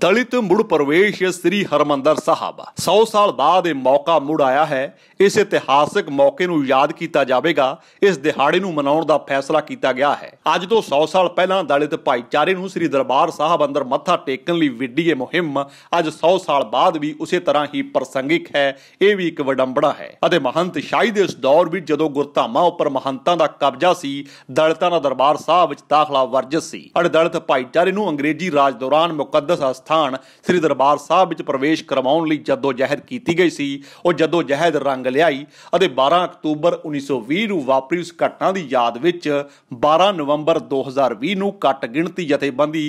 ਦਲਿਤ ਮੁੜ ਪ੍ਰਵੇਸ਼ ਸ੍ਰੀ ਹਰਮੰਦਰ ਸਾਹਿਬ 100 ਸਾਲ ਬਾਅਦ ਇਹ ਮੌਕਾ ਮੁੜ ਆਇਆ ਹੈ ਇਸ ਇਤਿਹਾਸਿਕ ਮੌਕੇ ਨੂੰ ਯਾਦ ਕੀਤਾ ਜਾਵੇਗਾ ਇਸ ਦਿਹਾੜੇ ਨੂੰ ਮਨਾਉਣ ਦਾ ਫੈਸਲਾ ਕੀਤਾ ਗਿਆ ਹੈ ਅੱਜ ਤੋਂ 100 ਸਾਲ ਪਹਿਲਾਂ ਦਲਿਤ ਭਾਈਚਾਰੇ ਨੂੰ ਸ੍ਰੀ ਦਰਬਾਰ ਸਾਹਿਬ ਅੰਦਰ ਮੱਥਾ ਟੇਕਣ ਲਈ ਵਿੱਢੀ ਮੁਹਿੰਮ ਅੱਜ 100 ਸਾਲ ਬਾਅਦ ਵੀ ਉਸੇ ਤਰ੍ਹਾਂ ਹੀ ਪ੍ਰਸੰਗਿਕ ਹੈ ਇਹ ਵੀ ਇੱਕ ਵਡੰਬੜਾ ਹੈ ਅਤੇ ਮਹੰਤ ਸ਼ਾਹੀ ਦੇ ਉਸ ਦੌਰ ਵਿੱਚ ਜਦੋਂ ਗੁਰਧਾਮਾਂ ਉੱਪਰ ਮਹੰਤਾਂ ਦਾ ਕਬਜ਼ਾ ਸੀ ਦਲਿਤਾਂ ਦਾ ਦਰਬਾਰ ਸਾਹਿਬ ਵਿੱਚ ਦਾਖਲਾ ਵਰਜਿਤ ਸੀ ਅਤੇ ਦਲਿਤ ਭਾਈਚਾਰੇ ਨੂੰ ਅੰਗਰੇਜ਼ੀ ਰਾਜ ਦੌਰਾਨ ਮੁਕੱਦਸ ਸਥਾਨ ਸ੍ਰੀ ਦਰਬਾਰ ਸਾਹਿਬ ਵਿੱਚ ਪ੍ਰਵੇਸ਼ ਕਰਵਾਉਣ ਲਈ ਜਦੋਂ ਜਹਿਦ ਕੀਤੀ ਗਈ ਸੀ ਉਹ ਜਦੋਂ ਜਹਿਦ ਰੰਗ ਲਿਆਈ ਅਤੇ 12 ਅਕਤੂਬਰ 1920 ਨੂੰ ਵਾਪਰੀ ਉਸ ਘਟਨਾ ਦੀ ਯਾਦ ਵਿੱਚ 12 ਨਵੰਬਰ 2020 ਨੂੰ ਕੱਟ ਗਿਣਤੀ ਜਥੇਬੰਦੀ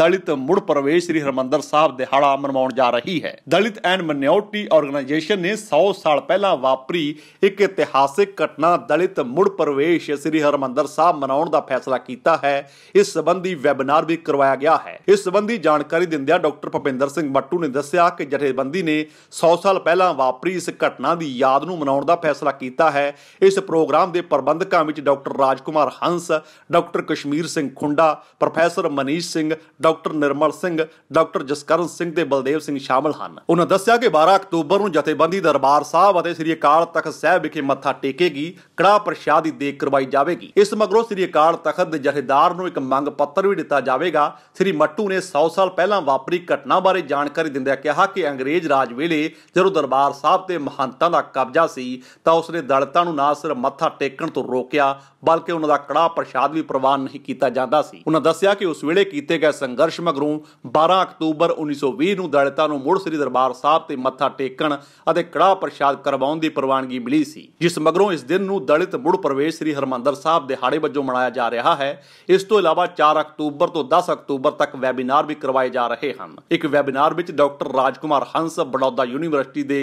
ਦਲਿਤ ਮੁੜ ਪ੍ਰਵੇਸ਼ ਸ੍ਰੀ ਹਰਮੰਦਰ ਸਾਹਿਬ ਹਾਲਾ ਮਨਾਉਣ ਜਾ ਰਹੀ ਹੈ ਦਲਿਤ ਐਂਡ ਮਨਿਓਰਟੀ ਆਰਗੇਨਾਈਜੇਸ਼ਨ ਨੇ 100 ਸਾਲ ਪਹਿਲਾਂ ਵਾਪਰੀ ਇੱਕ ਇਤਿਹਾਸਿਕ ਘਟਨਾ ਦਲਿਤ ਮੁੜ ਪ੍ਰਵੇਸ਼ ਸ੍ਰੀ ਹਰਮੰਦਰ ਸਾਹਿਬ ਮਨਾਉਣ ਦਾ ਫੈਸਲਾ ਕੀਤਾ ਹੈ ਇਸ ਸੰਬੰਧੀ ਵੈਬਿਨਾਰ ਵੀ ਕਰਵਾਇਆ ਗਿਆ ਹੈ ਇਸ ਸੰਬੰਧੀ ਜਾਣਕਾਰੀ ਦਿੰਦੇ ਆਗੂਜਾ ਡਾਕਟਰ ਭਪਿੰਦਰ ਸਿੰਘ ਮੱਟੂ ਨੇ ਦੱਸਿਆ ਕਿ ਜਥੇਬੰਦੀ ਨੇ 100 ਸਾਲ ਪਹਿਲਾਂ ਵਾਪਰੀ ਇਸ ਘਟਨਾ ਦੀ ਯਾਦ ਨੂੰ ਮਨਾਉਣ ਦਾ ਫੈਸਲਾ ਕੀਤਾ ਹੈ ਇਸ ਪ੍ਰੋਗਰਾਮ ਦੇ ਪ੍ਰਬੰਧਕਾਂ ਵਿੱਚ doctor Rajkumar Hans doctor Kashmir Singh Khunda professor Manish Singh doctor Nirmal Singh doctor Jaskaran Singh ਤੇ ਬਲਦੇਵ ਸਿੰਘ ਸ਼ਾਮਲ ਹਨ ਉਹਨਾਂ ਦੱਸਿਆ ਕਿ 12 ਅਕਤੂਬਰ ਨੂੰ ਜਥੇਬੰਦੀ ਦਰਬਾਰ ਸਾਹਿਬ ਅਤੇ ਸ੍ਰੀ ਅਕਾਲ ਤਖਤ ਸਾਹਿਬ ਵਿਖੇ ਮੱਥਾ ਟੇਕੇਗੀ ਕੜਾ ਪ੍ਰਸ਼ਾਦ ਦੀ ਦੇਖ ਕਰਵਾਈ ਜਾਵੇਗੀ ਇਸ ਮਗਰੋਂ ਸ੍ਰੀ ਅਕਾਲ ਤਖਤ ਦੇ ਜਥੇਦਾਰ ਨੂੰ ਇੱਕ ਮੰਗ ਪੱਤਰ ਵੀ ਦਿੱਤਾ ਜਾਵੇਗਾ ਸ੍ਰੀ ਮੱਟੂ ਨੇ 100 ਸਾਲ ਪਹਿਲਾਂ ਵਾਪਰੀ ਘਟਨਾ ਬਾਰੇ ਜਾਣਕਾਰੀ ਦਿੰਦਿਆਂ ਕਿਹਾ ਕਿ ਅੰਗਰੇਜ਼ ਰਾਜ ਵੇਲੇ ਜਦੋਂ ਦਰਬਾਰ ਸਾਹਿਬ ਤੇ ਮਹੰਤਾਂ ਦਾ ਕਬਜ਼ਾ ਸੀ ਤਾਂ ਉਸਨੇ ਦਲਿਤਾਂ ਨੂੰ ਨਾ ਸਿਰਫ ਮੱਥਾ ਟੇਕਣ ਤੋਂ ਰੋਕਿਆ ਬਲਕਿ ਉਹਨਾਂ ਦਾ ਕੜਾ ਪ੍ਰਸ਼ਾਦ ਵੀ ਪ੍ਰਵਾਨ ਨਹੀਂ ਕੀਤਾ ਜਾਂਦਾ ਸੀ ਉਹਨਾਂ ਦੱਸਿਆ ਕਿ ਉਸ ਵੇਲੇ ਕੀਤੇ ਗਏ ਸੰਘਰਸ਼ ਮਗਰੋਂ 12 ਅਕਤੂਬਰ 1920 ਨੂੰ ਦਲਿਤਾਂ ਨੂੰ ਮੁੜ ਸ੍ਰੀ ਦਰਬਾਰ ਸਾਹਿਬ ਤੇ ਮੱਥਾ ਟੇਕਣ ਅਤੇ ਕੜਾ ਪ੍ਰਸ਼ਾਦ ਕਰਵਾਉਣ ਦੀ ਪ੍ਰਵਾਨਗੀ ਮਿਲੀ ਸੀ ਜਿਸ ਮਗਰੋਂ ਇਸ ਦਿਨ ਨੂੰ ਦਲਿਤ ਮੁੜ ਪ੍ਰਵੇਸ਼ ਸ੍ਰੀ ਹਰਮੰਦਰ ਸਾਹਿਬ ਦਿਹਾੜੇ ਵਜੋਂ ਮਨਾਇਆ ਜਾ ਰਿਹਾ ਹੈ ਇਸ ਤੋਂ ਇਲਾਵਾ 4 ਅਕਤੂਬਰ ਤੋਂ 10 ਅਕਤੂਬਰ ਤੱਕ ਵੈਬੀਨਾਰ ਵੀ ਕਰਵਾਏ ਜਾ ਰਹੇ ਹਨ ਇੱਕ ਵੈਬਿਨਾਰ ਵਿੱਚ ਡਾਕਟਰ ਰਾਜਕੁਮਾਰ ਹੰਸ ਬੜੌਦਾ ਯੂਨੀਵਰਸਿਟੀ ਦੇ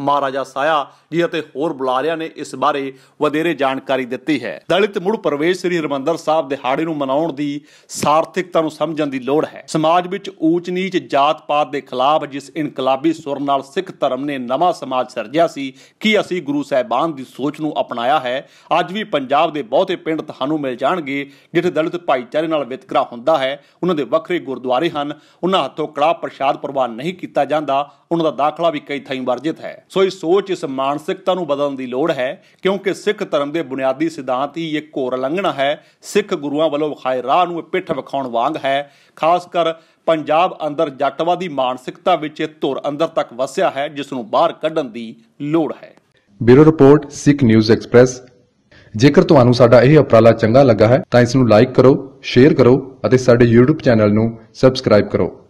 ਮਹਾਰਾਜਾ ਸਾਇਆ ਜੀ ਅਤੇ ਹੋਰ ਬੁਲਾਰਿਆਂ ਨੇ ਇਸ ਬਾਰੇ ਵਧੇਰੇ ਜਾਣਕਾਰੀ ਦਿੱਤੀ ਹੈ ਦਲਿਤ ਮੁੜ ਪ੍ਰਵੇਸ਼ ਸ੍ਰੀ ਹਰਮੰਦਰ ਸਾਹਿਬ ਦਿਹਾੜੇ ਨੂੰ ਮਨਾਉਣ ਦੀ ਸਾਰਥਿਕਤਾ ਨੂੰ ਸਮਝਣ ਦੀ ਲੋੜ ਹੈ ਸਮਾਜ ਵਿੱਚ ਊਚ ਨੀਚ ਜਾਤ ਪਾਤ ਦੇ ਖਿਲਾਫ ਜਿਸ ਇਨਕਲਾਬੀ ਸੁਰ ਨਾਲ ਸਿੱਖ ਧਰਮ ਨੇ ਨਵਾਂ ਸਮਾਜ ਸਿਰਜਿਆ ਸੀ ਕੀ ਅਸੀਂ ਗੁਰੂ ਸਾਹਿਬਾਨ ਦੀ ਸੋਚ ਨੂੰ ਅਪਣਾਇਆ ਹੈ ਅੱਜ ਵੀ ਪੰਜਾਬ ਦੇ ਬਹੁਤੇ ਪਿੰਡ ਤੁਹਾਨੂੰ ਮਿਲ ਜਾਣਗੇ ਜਿੱਥੇ ਦਲਿਤ ਭਾਈਚਾਰੇ ਨਾਲ ਵਿਤਕਰਾ ਹੁੰਦਾ ਹੈ ਉਹਨਾਂ ਦੇ ਵੱਖਰੇ ਗੁਰਦੁਆਰੇ ਹਨ ਉਹਨਾਂ ਤੋਂ ਕੜਾ ਪ੍ਰਸ਼ਾਦ ਪ੍ਰਵਾਨ ਨਹੀਂ ਕੀਤਾ ਜਾਂਦਾ ਉਹਨਾਂ ਦਾ ਦਾਖਲਾ ਵੀ ਕਈ ਥਾਈਂ ਵਰਜਿਤ ਹੈ ਸੋ ਇਸ ਸੋਚ ਇਸ ਮਾਨਸਿਕਤਾ ਨੂੰ ਬਦਲਣ ਦੀ ਲੋੜ ਹੈ ਕਿਉਂਕਿ ਸਿੱਖ ਧਰਮ ਦੇ ਬੁਨਿਆਦੀ ਸਿਧਾਂਤ ਹੀ ਇੱਕ ਹੋਰ ਲੰਘਣਾ ਹੈ ਸਿੱਖ ਗੁਰੂਆਂ ਵੱਲੋਂ ਵਿਖਾਏ ਰਾਹ ਨੂੰ ਪਿੱਠ ਵਿਖਾਉਣ ਵਾਂਗ ਹੈ ਖਾਸ ਕਰ ਪੰਜਾਬ ਅੰਦਰ ਜੱਟਵਾਦੀ ਮਾਨਸਿਕਤਾ ਵਿੱਚ ਇਹ ਧੁਰ ਅੰਦਰ ਤੱਕ ਵਸਿਆ ਹੈ ਜਿਸ ਨੂੰ ਬਾਹਰ ਕੱਢਣ ਦੀ ਲੋੜ ਹੈ bureau report Sikh news express ਜੇਕਰ ਤੁਹਾਨੂੰ ਸਾਡਾ ਇਹ ਉਪਰਾਲਾ ਚੰਗਾ ਲੱਗਾ ਹੈ ਤਾਂ ਇਸ ਨੂੰ ਲਾਈਕ ਕਰੋ ਸ਼ੇਅਰ ਕਰੋ ਅਤੇ ਸਾਡੇ YouTube ਚੈਨਲ ਨੂੰ ਸਬਸਕ੍ਰਾਈਬ ਕਰੋ